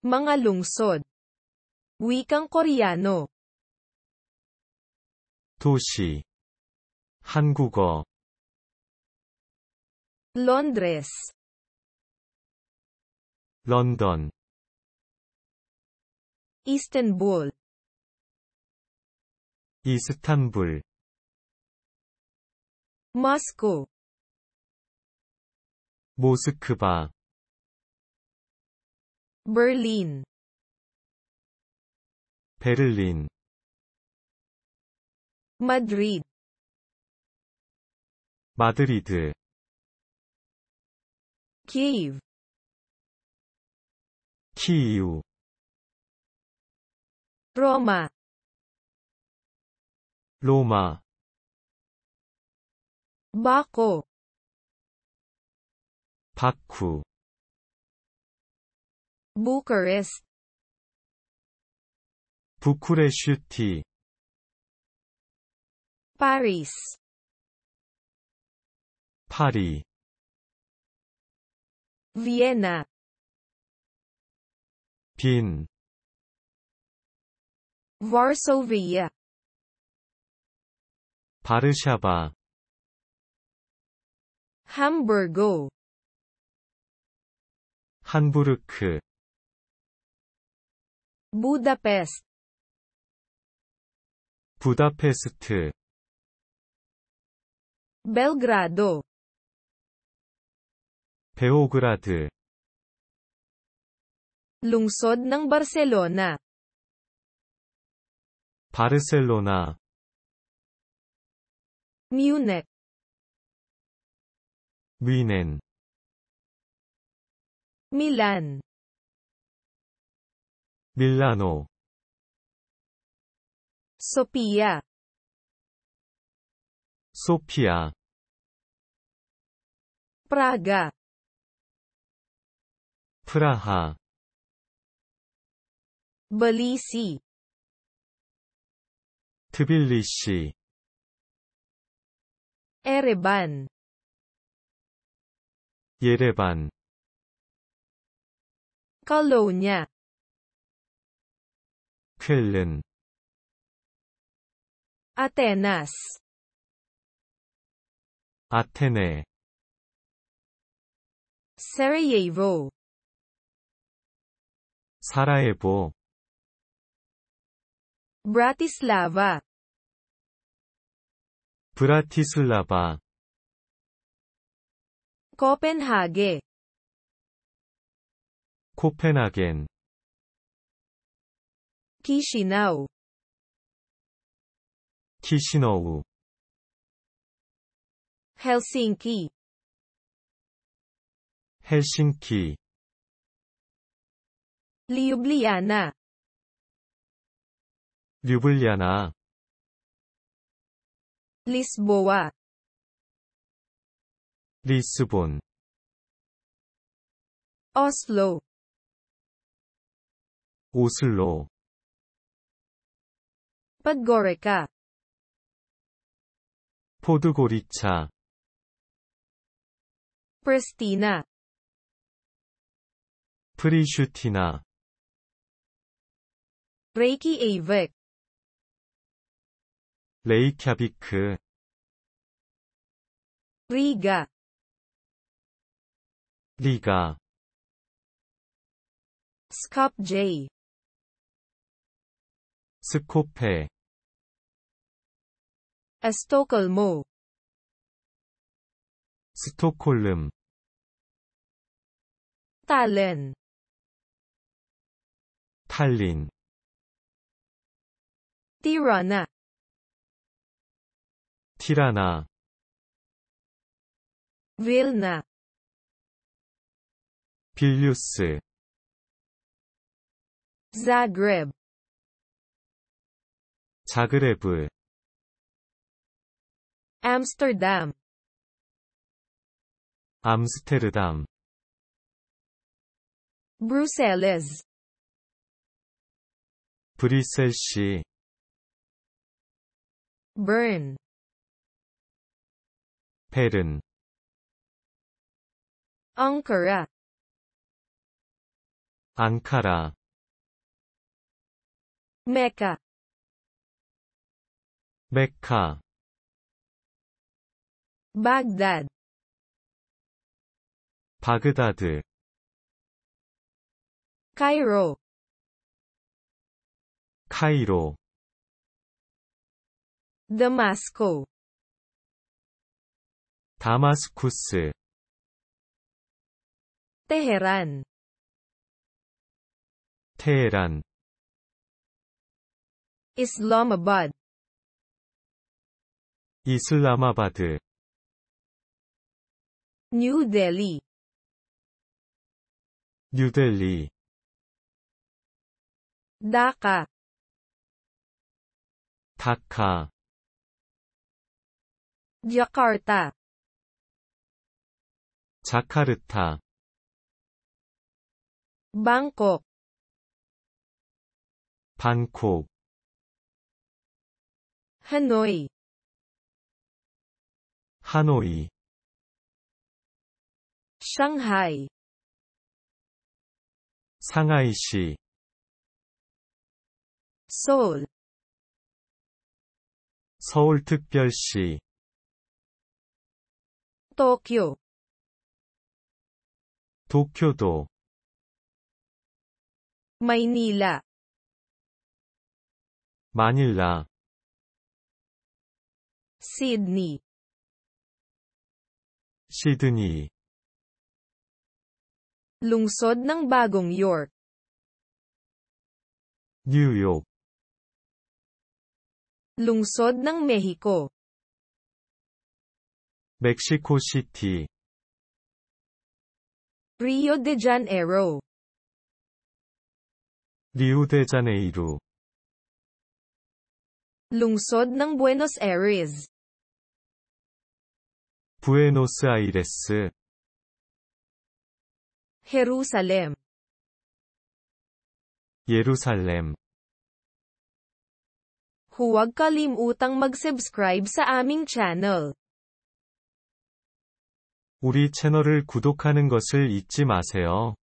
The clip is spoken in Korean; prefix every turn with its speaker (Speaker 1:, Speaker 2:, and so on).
Speaker 1: Mga lungsod. Wikang Koreano. 도시. 한국어. Londres. 런던. Istanbul. 이스탄불. Moscow. 모스크바. Berlin Berlin. Madrid 마드리드 Kiev 키이우 Roma 로마 Baco 바쿠 Bucharest 부쿠레슈티 Paris 파리 Vienna 빈 Varsovia 바르샤바 Hamburgo 함부르크 Budapest 부다페스트 Belgrado 베오그라드 Lungsod ng Barcelona 바르셀로나 Munich 뮌헨 밀란 밀라노 소피아 소피아 프라가 프라하 발리시 트빌리시 에레반 예레반 칼로냐 Kellen Atenas Atene Sarajevo Sarajevo Bratislava 브라티슬라바 코펜하게 코펜하겐 Chișinău. Chișinău. Helsinki. Helsinki. Ljubljana. Ljubljana. Lisboa. 리스본 Oslo 오슬로 Podgorica. 포드고리차 Pristina. 프리슈티나 Reykjavik. 레이캬비크 Riga. 리가 Skopje. 스코페 에스토홀모 스톡홀름 탈렌 탈린 티라나 티라나 빌나 빌뉴스 자그레브 자그레브 Amsterdam 암스테르담 Bruxelles 브뤼셀시 Bern 베른 Ankara 앙카라 메카 Mecca Baghdad Baghdad Cairo Cairo Damasco Damascus Tehran Tehran Islamabad 이슬라마바드 뉴델리 뉴델리 다카 다카 자카르타 자카르타 방콕 방콕 하노이 하노이 상하이 상하이시 서울 서울특별시 도쿄 도쿄도 마닐라 마닐라 시드니 시드니 Lungsod ng Bagong York New York. Lungsod ng Mexico Mexico City. Rio de Janeiro Rio de Janeiro. Lungsod ng Buenos Aires 부에노스아이레스 Jerusalem 예루살렘 Huwag kalimutang mag-subscribe sa aming channel. 우리 채널을 구독하는 것을 잊지 마세요.